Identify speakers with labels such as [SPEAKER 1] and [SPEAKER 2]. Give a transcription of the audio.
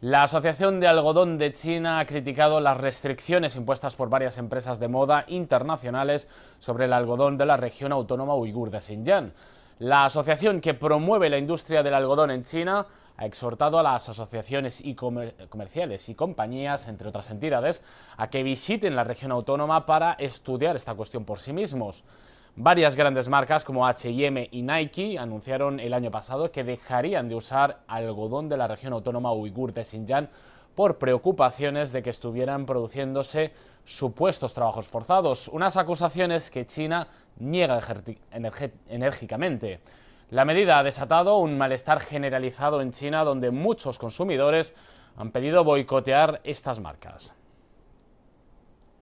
[SPEAKER 1] La Asociación de Algodón de China ha criticado las restricciones impuestas por varias empresas de moda internacionales sobre el algodón de la región autónoma uigur de Xinjiang. La asociación que promueve la industria del algodón en China ha exhortado a las asociaciones comerciales y compañías, entre otras entidades, a que visiten la región autónoma para estudiar esta cuestión por sí mismos. Varias grandes marcas como HM y Nike anunciaron el año pasado que dejarían de usar algodón de la región autónoma uigur de Xinjiang por preocupaciones de que estuvieran produciéndose supuestos trabajos forzados, unas acusaciones que China niega enérgicamente. La medida ha desatado un malestar generalizado en China donde muchos consumidores han pedido boicotear estas marcas.